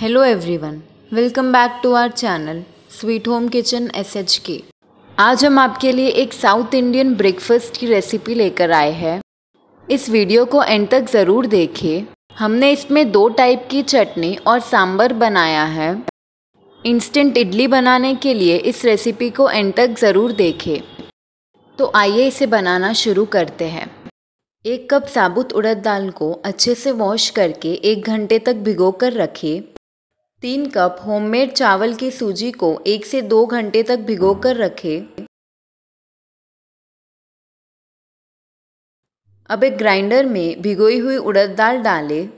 Hello everyone welcome back to our channel sweet home kitchen S आज हम आपके लिए एक साउथ इंडियन ब्रेकफास्ट की रेसिपी लेकर आए हैं इस वीडियो को एंड तक ज़रूर देखिए हमने इसमें दो टाइप की चटनी और सांबर बनाया है इंस्टेंट इडली बनाने के लिए इस रेसिपी को एंड तक ज़रूर देखें तो आइए इसे बनाना शुरू करते हैं एक कप साबुत उड़द दाल को अच्छे से वॉश करके एक घंटे तक भिगोकर रखें तीन कप होममेड चावल की सूजी को एक से दो घंटे तक भिगोकर रखें अब एक ग्राइंडर में भिगोई हुई उड़द दाल डालें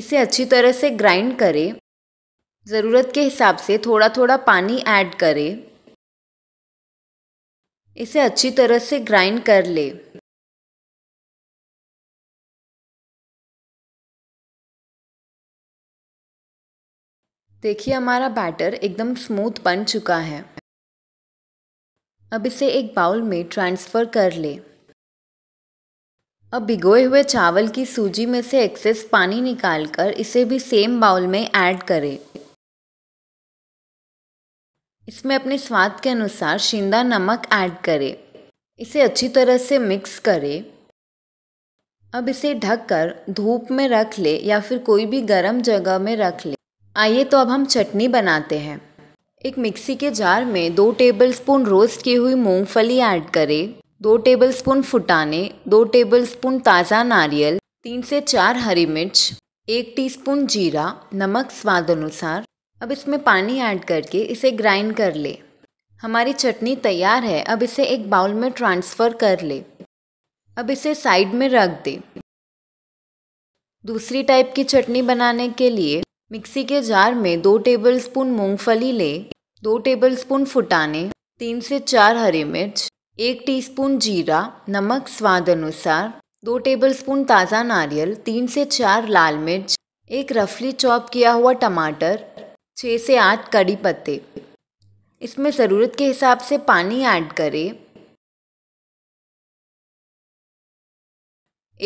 इसे अच्छी तरह से ग्राइंड करें ज़रूरत के हिसाब से थोड़ा थोड़ा पानी ऐड करें इसे अच्छी तरह से ग्राइंड कर ले देखिए हमारा बैटर एकदम स्मूथ बन चुका है अब इसे एक बाउल में ट्रांसफ़र कर ले अब भिगोए हुए चावल की सूजी में से एक्सेस पानी निकालकर इसे भी सेम बाउल में ऐड करें इसमें अपने स्वाद के अनुसार शिंदा नमक ऐड करें इसे अच्छी तरह से मिक्स करें अब इसे ढककर धूप में रख ले या फिर कोई भी गर्म जगह में रख ले आइए तो अब हम चटनी बनाते हैं एक मिक्सी के जार में दो टेबलस्पून रोस्ट की हुई मूंगफली ऐड करें दो टेबलस्पून फुटाने दो टेबलस्पून ताज़ा नारियल तीन से चार हरी मिर्च एक टीस्पून जीरा नमक स्वाद अनुसार अब इसमें पानी ऐड करके इसे ग्राइंड कर ले हमारी चटनी तैयार है अब इसे एक बाउल में ट्रांसफ़र कर ले अब इसे साइड में रख दे दूसरी टाइप की चटनी बनाने के लिए मिक्सी के जार में दो टेबलस्पून मूंगफली ले दो टेबलस्पून फुटाने तीन से चार हरी मिर्च एक टीस्पून जीरा नमक स्वाद अनुसार दो टेबलस्पून ताज़ा नारियल तीन से चार लाल मिर्च एक रफली चॉप किया हुआ टमाटर छः से आठ कड़ी पत्ते इसमें ज़रूरत के हिसाब से पानी ऐड करें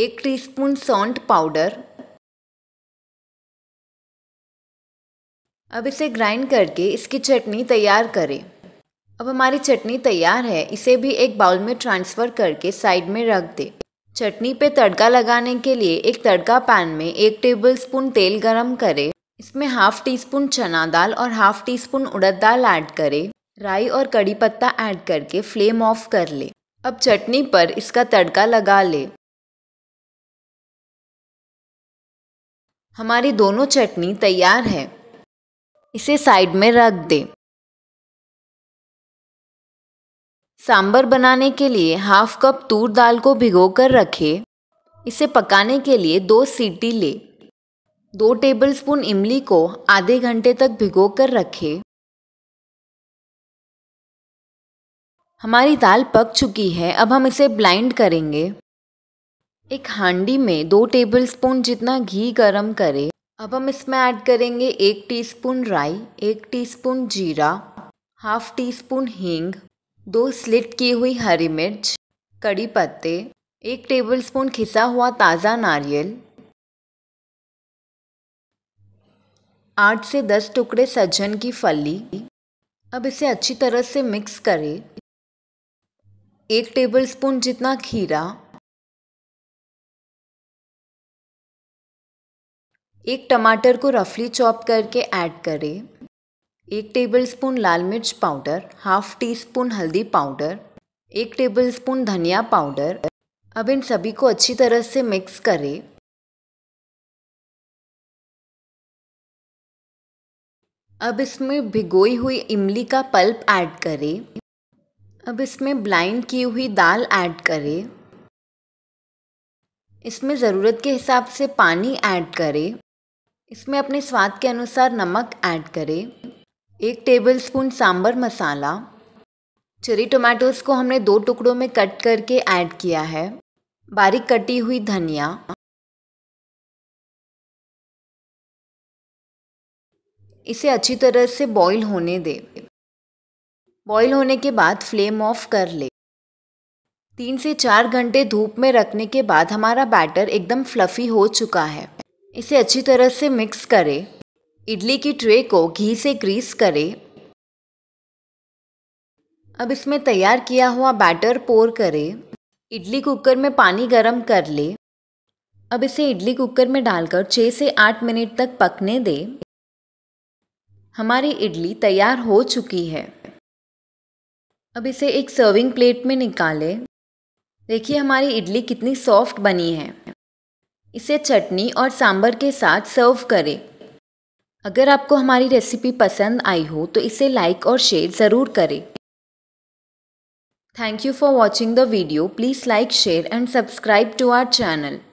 एक टीस्पून सौंठ पाउडर अब इसे ग्राइंड करके इसकी चटनी तैयार करें अब हमारी चटनी तैयार है इसे भी एक बाउल में ट्रांसफ़र करके साइड में रख दें चटनी पे तड़का लगाने के लिए एक तड़का पैन में एक टेबलस्पून तेल गरम करें इसमें हाफ टी स्पून चना दाल और हाफ टी स्पून उड़द दाल ऐड करें राई और कड़ी पत्ता ऐड करके फ्लेम ऑफ कर ले अब चटनी पर इसका तड़का लगा ले हमारी दोनों चटनी तैयार है इसे साइड में रख दें सांबर बनाने के लिए हाफ कप तूर दाल को भिगोकर रखें इसे पकाने के लिए दो सीटी ले दो टेबलस्पून इमली को आधे घंटे तक भिगोकर रखें हमारी दाल पक चुकी है अब हम इसे ब्लाइंड करेंगे एक हांडी में दो टेबलस्पून जितना घी गरम करें अब हम इसमें ऐड करेंगे एक टीस्पून राई एक टीस्पून जीरा हाफ टी स्पून हींग दो स्लिट की हुई हरी मिर्च कड़ी पत्ते एक टेबलस्पून खिसा हुआ ताज़ा नारियल आठ से दस टुकड़े सज्जन की फली अब इसे अच्छी तरह से मिक्स करें एक टेबलस्पून जितना खीरा एक टमाटर को रफली चॉप करके ऐड करें एक टेबलस्पून लाल मिर्च पाउडर हाफ टी स्पून हल्दी पाउडर एक टेबलस्पून धनिया पाउडर अब इन सभी को अच्छी तरह से मिक्स करें अब इसमें भिगोई हुई इमली का पल्प ऐड करें अब इसमें ब्लाइंड की हुई दाल ऐड करें इसमें ज़रूरत के हिसाब से पानी ऐड करें इसमें अपने स्वाद के अनुसार नमक ऐड करें एक tablespoon sambar masala cherry tomatoes को हमने दो टुकड़ों में कट करके ऐड किया है बारीक कटी हुई धनिया इसे अच्छी तरह से बॉईल होने दे बॉईल होने के बाद फ्लेम ऑफ कर ले तीन से चार घंटे धूप में रखने के बाद हमारा बैटर एकदम फ्लफ़ी हो चुका है इसे अच्छी तरह से मिक्स करें इडली की ट्रे को घी से ग्रीस करें अब इसमें तैयार किया हुआ बैटर पोर करें इडली कुकर में पानी गर्म कर ले अब इसे इडली कुकर में डालकर छः से आठ मिनट तक पकने दें हमारी इडली तैयार हो चुकी है अब इसे एक सर्विंग प्लेट में निकालें देखिए हमारी इडली कितनी सॉफ्ट बनी है इसे चटनी और सांभर के साथ सर्व करें अगर आपको हमारी रेसिपी पसंद आई हो तो इसे लाइक और शेयर ज़रूर करें Thank you for watching the video. Please like, share and subscribe to our channel.